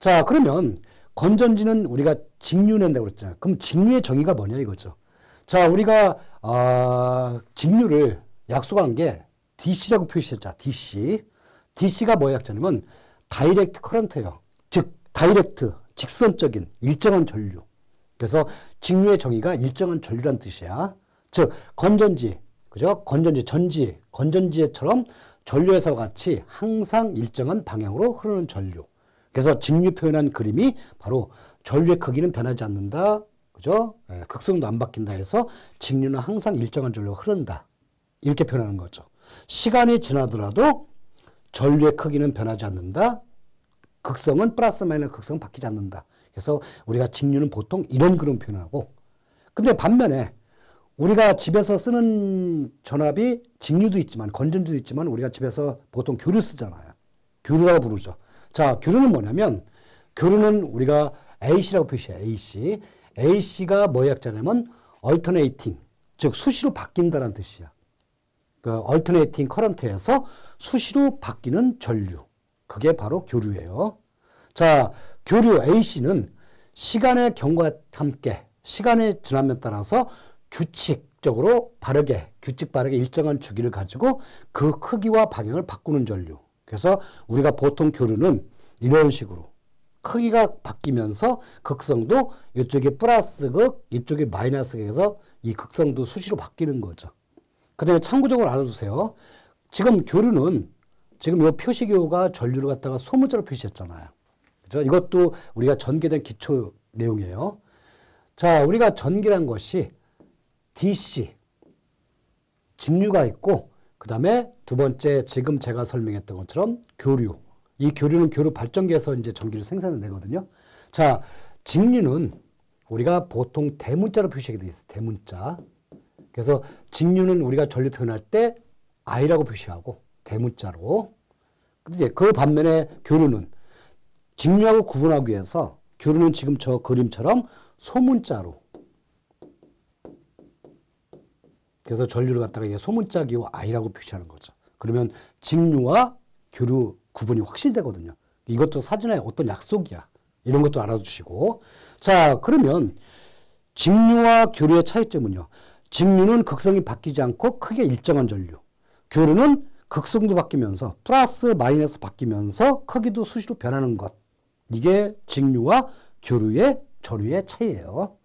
자, 그러면 건전지는 우리가 직류낸다고 그랬잖아요. 그럼 직류의 정의가 뭐냐 이거죠. 자, 우리가 아, 직류를 약속한 게 DC라고 표시했죠. DC. DC가 뭐의 약자냐면 다이렉트 커런트예요. 즉 다이렉트, 직선적인 일정한 전류. 그래서 직류의 정의가 일정한 전류란 뜻이야. 즉 건전지, 그죠? 건전지, 전지, 건전지처럼 전류에서 같이 항상 일정한 방향으로 흐르는 전류. 그래서 직류 표현한 그림이 바로 전류의 크기는 변하지 않는다. 그죠? 예, 극성도 안 바뀐다 해서 직류는 항상 일정한 전류가 흐른다. 이렇게 표현하는 거죠. 시간이 지나더라도 전류의 크기는 변하지 않는다. 극성은 플러스 마이너스 극성 바뀌지 않는다. 그래서 우리가 직류는 보통 이런 그런 표현하고 근데 반면에 우리가 집에서 쓰는 전압이 직류도 있지만 건전지도 있지만 우리가 집에서 보통 교류 쓰잖아요. 교류라고 부르죠. 자, 교류는 뭐냐면 교류는 우리가 A씨라고 표시해요. A씨. A씨가 뭐의 약자냐면 alternating, 즉 수시로 바뀐다는 뜻이야. 그러니까 alternating current에서 수시로 바뀌는 전류. 그게 바로 교류예요. 자, 교류 A씨는 시간의 경과 함께 시간의 지남에 따라서 규칙적으로 바르게 규칙 바르게 일정한 주기를 가지고 그 크기와 방향을 바꾸는 전류. 그래서 우리가 보통 교류는 이런 식으로 크기가 바뀌면서 극성도 이쪽에 플러스 극, 이쪽에 마이너스 극에서 이 극성도 수시로 바뀌는 거죠. 그 다음에 참고적으로 알아두세요. 지금 교류는 지금 이 표시교가 전류를 갖다가 소문자로 표시했잖아요. 그죠? 이것도 우리가 전개된 기초 내용이에요. 자, 우리가 전기란 것이 DC, 직류가 있고 그 다음에 두 번째 지금 제가 설명했던 것처럼 교류. 이 교류는 교류 발전기에서 이제 전기를 생산을 내거든요. 자, 직류는 우리가 보통 대문자로 표시하게 돼 있어요. 대문자. 그래서 직류는 우리가 전류 표현할 때 I라고 표시하고 대문자로. 근데 이제 그 반면에 교류는 직류하고 구분하기 위해서 교류는 지금 저 그림처럼 소문자로 그래서 전류를 갖다가 소문짝이와 I라고 표시하는 거죠. 그러면 직류와 교류 구분이 확실되거든요. 이것도 사전에 어떤 약속이야. 이런 것도 알아주시고. 자, 그러면 직류와 교류의 차이점은요. 직류는 극성이 바뀌지 않고 크게 일정한 전류. 교류는 극성도 바뀌면서 플러스 마이너스 바뀌면서 크기도 수시로 변하는 것. 이게 직류와 교류의 전류의 차이예요.